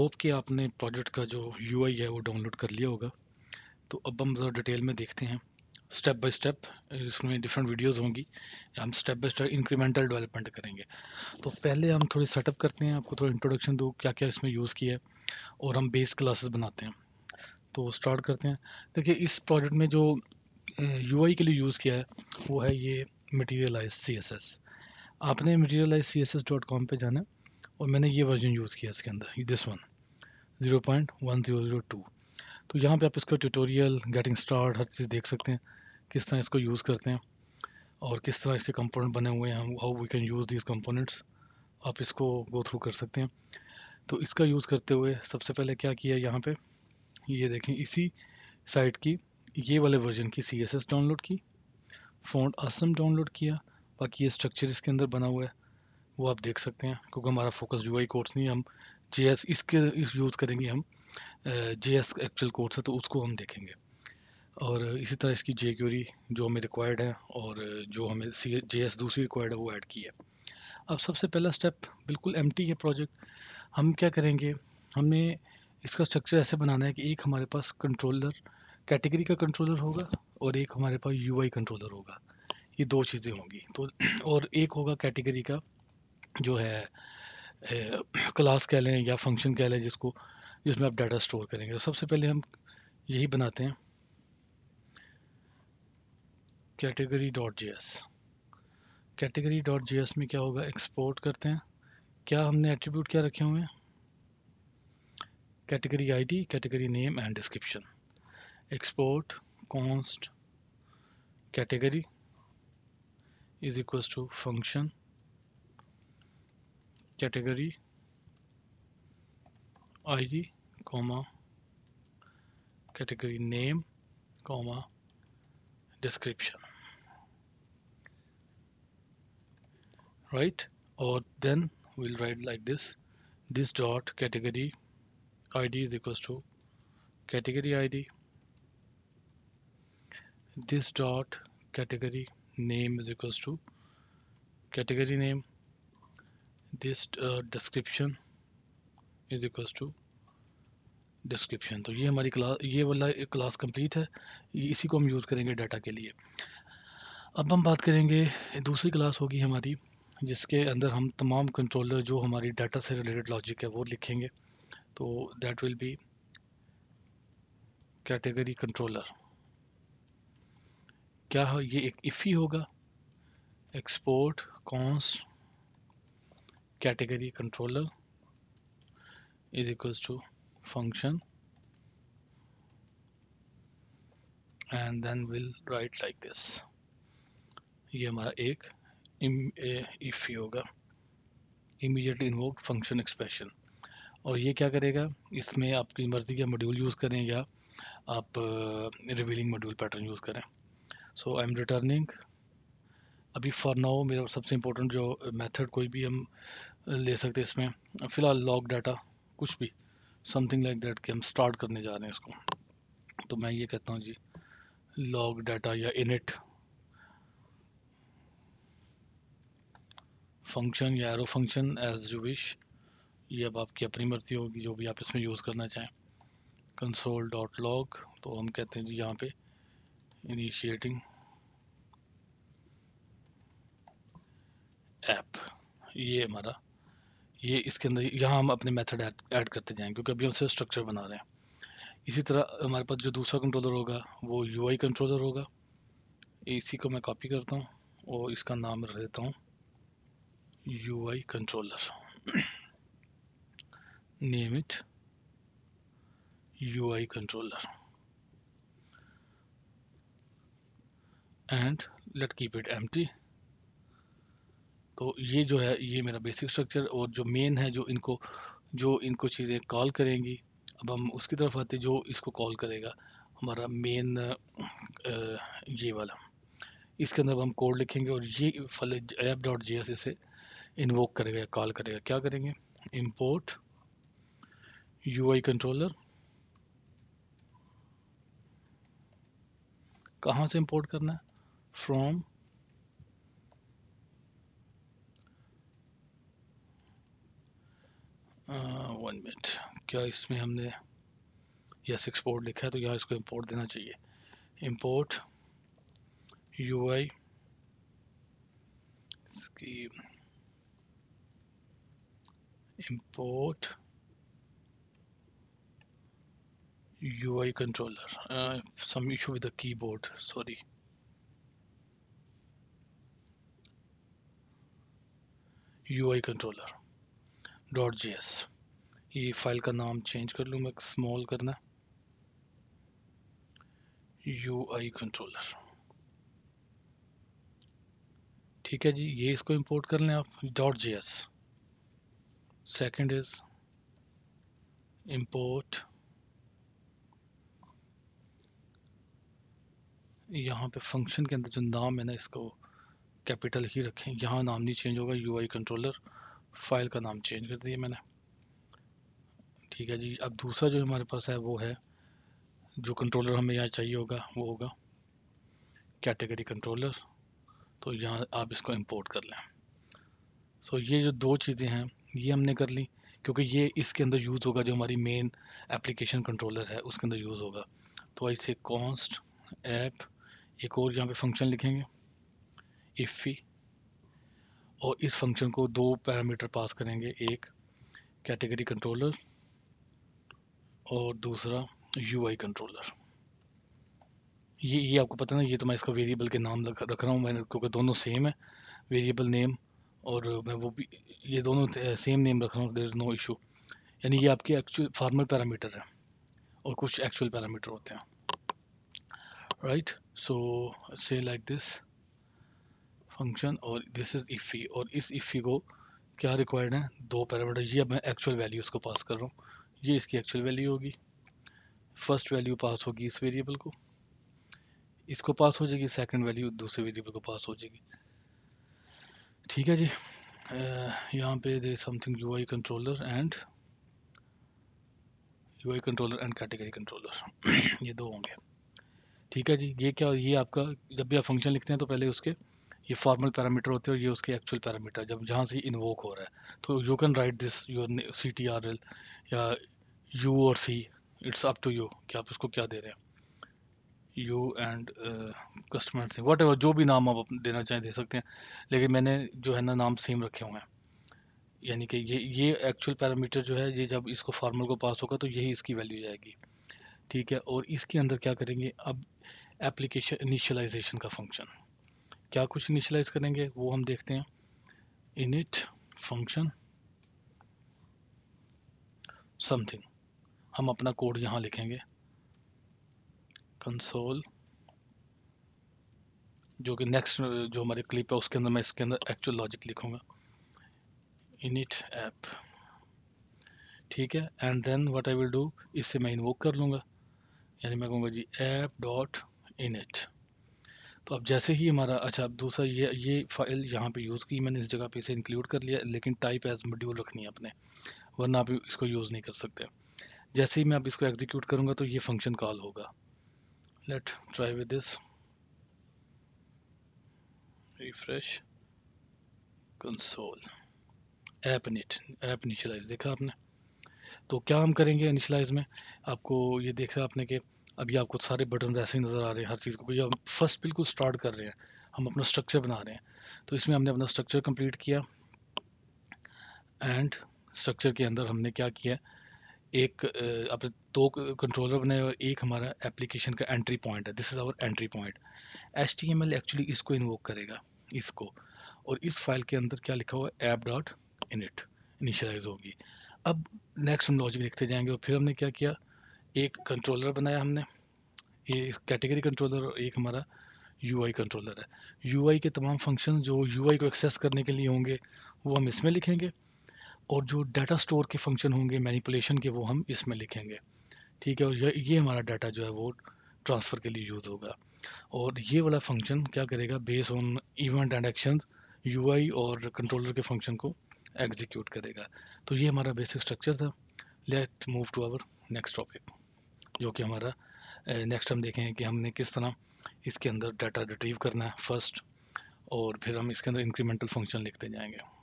Hope कि आपने project का जो यू है वो डाउनलोड कर लिया होगा तो अब हम ज़रा डिटेल में देखते हैं स्टेप बाय स्टेप इसमें डिफरेंट वीडियोस होंगी हम step by step incremental development करेंगे तो पहले हम थोड़ी सेटअप करते हैं आपको थोड़ा इंट्रोडक्शन दो क्या क्या इसमें यूज़ किया है और हम बेस क्लासेस बनाते हैं तो स्टार्ट करते हैं देखिए इस प्रोजेक्ट में जो यू के लिए यूज़ किया है वो है ये मटीरियलाइज सी आपने मटीरियलाइज सी पे जाना है और मैंने ये वर्जन यूज़ किया इसके अंदर this one zero point one zero zero two तो यहाँ पे आप इसका ट्यूटोरियल गेटिंग स्टार्ट हर चीज़ देख सकते हैं किस तरह इसको यूज़ करते हैं और किस तरह इसके कंपोनेंट बने हुए हैं how we can use these components आप इसको गो थ्रू कर सकते हैं तो इसका यूज़ करते हुए सबसे पहले क्या किया यहाँ पे ये देखें इसी साइट की ये वाले वर्जन की सी डाउनलोड की फोन असम डाउनलोड किया बाकी ये स्ट्रक्चर इसके अंदर बना हुआ है वो आप देख सकते हैं क्योंकि हमारा फोकस यू आई कोर्स नहीं हम जे इसके इस यूज़ करेंगे हम जे एक्चुअल कोर्स है तो उसको हम देखेंगे और इसी तरह इसकी जे क्यूरी जो हमें रिक्वायर्ड है और जो हमें सी जे दूसरी रिक्वायर्ड है वो ऐड की है अब सबसे पहला स्टेप बिल्कुल एम है प्रोजेक्ट हम क्या करेंगे हमें इसका स्ट्रक्चर ऐसे बनाना है कि एक हमारे पास कंट्रोलर कैटेगरी का कंट्रोलर होगा और एक हमारे पास यू कंट्रोलर होगा ये दो चीज़ें होंगी तो और एक होगा कैटेगरी का जो है क्लास कह लें या फंक्शन कह लें जिसको जिसमें आप डाटा स्टोर करेंगे तो सबसे पहले हम यही बनाते हैं category dot J S category dot J S में क्या होगा एक्सपोर्ट करते हैं क्या हमने एट्रीब्यूट क्या रखे हुए हैं category ID, category name and description export const category is equals to function category id comma category name comma description right or then we'll write like this this dot category id is equals to category id this dot category name is equals to category name this uh, description is equals to description तो ये हमारी class ये वाला class complete है इसी को हम use करेंगे डाटा के लिए अब हम बात करेंगे दूसरी क्लास होगी हमारी जिसके अंदर हम तमाम कंट्रोलर जो हमारी डाटा से रिलेटेड लॉजिक है वो लिखेंगे तो that will be category controller क्या हो ये एक इफ़ी होगा export const category controller is equals to function and then we'll write like this ये हमारा एक इफ होगा इमीडिएटली इन्वोक फंक्शन एक्सप्रेशन और ये क्या करेगा इसमें आपकी मर्ज़ी का मॉड्यूल यूज़ करें या आप रिवीलिंग मॉड्यूल पैटर्न यूज़ करें सो आई एम रिटर्निंग अभी फॉर नाउ मेरा सबसे इम्पोर्टेंट जो मेथड कोई भी हम ले सकते हैं इसमें फ़िलहाल लॉग डाटा कुछ भी समथिंग लाइक दैट कि हम स्टार्ट करने जा रहे हैं इसको तो मैं ये कहता हूँ जी लॉग डाटा या इनिट फंक्शन या arrow function as you wish ये अब आपकी अपनी मर्जी होगी जो भी आप इसमें यूज़ करना चाहें कंसोल डॉट लॉग तो हम कहते हैं जी यहाँ पे इनिशिएटिंग ऐप ये हमारा ये इसके अंदर यहाँ हम अपने मेथड ऐड करते जाएंगे क्योंकि अभी हम सिर्फ स्ट्रक्चर बना रहे हैं इसी तरह हमारे पास जो दूसरा कंट्रोलर होगा वो यू कंट्रोलर होगा इसी को मैं कॉपी करता हूँ और इसका नाम रख देता हूँ U controller name it I controller and let's keep empty तो ये जो है ये मेरा बेसिक स्ट्रक्चर और जो मेन है जो इनको जो इनको चीज़ें कॉल करेंगी अब हम उसकी तरफ आते जो इसको कॉल करेगा हमारा मेन ये वाला इसके अंदर हम कोड लिखेंगे और ये फल एप डॉट जी एस इसे इन्वोक करेगा या कॉल करेगा क्या करेंगे इम्पोर्ट यू आई कंट्रोलर कहाँ से इम्पोर्ट करना है फ्रॉम वन हाँ, मिनट क्या इसमें हमने यस एक्सपोर्ट लिखा है तो यहाँ इसको इम्पोर्ट देना चाहिए import U I scheme import UI controller. Uh, some issue with keyboard sorry U I controller dot J S ये फाइल का नाम चेंज कर लूँ मैं स्मॉल करना यू आई कंट्रोलर ठीक है जी ये इसको इंपोर्ट कर लें app dot J S second is import यहाँ पे फंक्शन के अंदर जो नाम है ना इसको कैपिटल ही रखें यहाँ नाम नहीं चेंज होगा यू आई कंट्रोलर फ़ाइल का नाम चेंज कर दिया मैंने ठीक है जी अब दूसरा जो हमारे पास है वो है जो कंट्रोलर हमें यहाँ चाहिए होगा वो होगा कैटेगरी कंट्रोलर तो यहाँ आप इसको इंपोर्ट कर लें सो so, ये जो दो चीज़ें हैं ये हमने कर ली क्योंकि ये इसके अंदर यूज़ होगा जो हमारी मेन एप्लीकेशन कंट्रोलर है उसके अंदर यूज़ होगा तो ऐसे कॉन्स्ट ऐप एक और यहाँ पे फंक्शन लिखेंगे इफ़ी और इस फंक्शन को दो पैरामीटर पास करेंगे एक कैटेगरी कंट्रोलर और दूसरा यूआई कंट्रोलर ये ये आपको पता ना ये तो मैं इसका वेरिएबल के नाम लग, रख रहा हूँ मैंने क्योंकि दोनों सेम है वेरिएबल नेम और मैं वो भी ये दोनों सेम नेम रख रहा हूँ देर इज़ नो इशू यानी ये आपके एक्चुअल फार्मल पैरामीटर है और कुछ एक्चुअल पैरामीटर होते हैं right so say like this function और दिस इज़ इफ़ी और इस इफ़ी को क्या रिक्वायर्ड है दो पैरामीटर ये अब मैं एक्चुअल वैल्यू इसको पास कर रहा हूँ ये इसकी एक्चुअल वैल्यू होगी फर्स्ट वैल्यू पास होगी इस वेरिएबल को इसको पास हो जाएगी सेकंड वैल्यू दूसरे वेरिएबल को पास हो जाएगी ठीक है जी यहाँ पे दे something U I controller and U I controller and category controller ये दो होंगे ठीक है जी ये क्या ये आपका जब भी आप फंक्शन लिखते हैं तो पहले उसके ये फॉर्मल पैरामीटर होते हैं और ये उसके एक्चुअल पैरामीटर जब जहाँ से इन्वोक हो रहा है तो you can write this your C T R L या यू और C it's up to you कि आप इसको क्या दे रहे हैं यू एंड कस्टमर सिंह वट एवर जो भी नाम आप देना चाहें दे सकते हैं लेकिन मैंने जो है ना नाम सेम रखे हुए हैं यानी कि ये ये एक्चुअल पैरामीटर जो है ये जब इसको फॉर्मल को पास होगा तो यही इसकी वैल्यू जाएगी ठीक है और इसके अंदर क्या करेंगे अब एप्लीकेशन इनिशलाइजेशन का फंक्शन क्या कुछ इनिशलाइज करेंगे वो हम देखते हैं इनिट फंक्शन समथिंग हम अपना कोड यहाँ लिखेंगे कंसोल जो कि नेक्स्ट जो हमारी क्लिप है उसके अंदर मैं इसके अंदर एक्चुअल लॉजिक लिखूंगा इनिट ऐप ठीक है and then what I will do इससे मैं इन्वोक कर लूँगा यानी मैं कहूँगा जी ऐप डॉट इनिट तो अब जैसे ही हमारा अच्छा अब दूसरा ये ये फाइल यहाँ पे यूज़ की मैंने इस जगह पे इसे इंक्लूड कर लिया लेकिन टाइप एज मॉड्यूल रखनी है अपने वरना आप इसको यूज़ नहीं कर सकते जैसे ही मैं अब इसको एग्जीक्यूट करूँगा तो ये फंक्शन कॉल होगा let try with this refresh console app init app initialise देखा आपने तो क्या हम करेंगे इनिशलाइज में आपको ये देखा आपने कि अभी आपको सारे बटन ऐसे ही नज़र आ रहे हैं हर चीज़ को हम फर्स्ट बिल्कुल स्टार्ट कर रहे हैं हम अपना स्ट्रक्चर बना रहे हैं तो इसमें हमने अपना स्ट्रक्चर कंप्लीट किया एंड स्ट्रक्चर के अंदर हमने क्या किया एक अपने दो कंट्रोलर बनाए और एक हमारा एप्लीकेशन का एंट्री पॉइंट है this is our entry point H T M L actually इसको इन्वोक करेगा इसको और इस फाइल के अंदर क्या लिखा हुआ है ऐप डॉट इनिट इनिशलाइज होगी अब नेक्स्ट हम लॉजिक देखते जाएंगे और फिर हमने क्या किया एक कंट्रोलर बनाया हमने ये कैटेगरी कंट्रोलर और एक हमारा यू कंट्रोलर है यू के तमाम फंक्शन जो यू को एक्सेस करने के लिए होंगे वो हम इसमें लिखेंगे और जो डाटा स्टोर के फंक्शन होंगे मैनिपुलेशन के वो हम इसमें लिखेंगे ठीक है और ये, ये हमारा डाटा जो है वो ट्रांसफ़र के लिए यूज़ होगा और ये वाला फंक्शन क्या करेगा base on event and action U और कंट्रोलर के फंक्शन को एग्जीक्यूट करेगा तो ये हमारा बेसिक स्ट्रक्चर था let move to our next topic जो कि हमारा नेक्स्ट हम देखें कि हमने किस तरह इसके अंदर डाटा रिट्रीव करना है फर्स्ट और फिर हम इसके अंदर इंक्रीमेंटल फंक्शन लिखते जाएंगे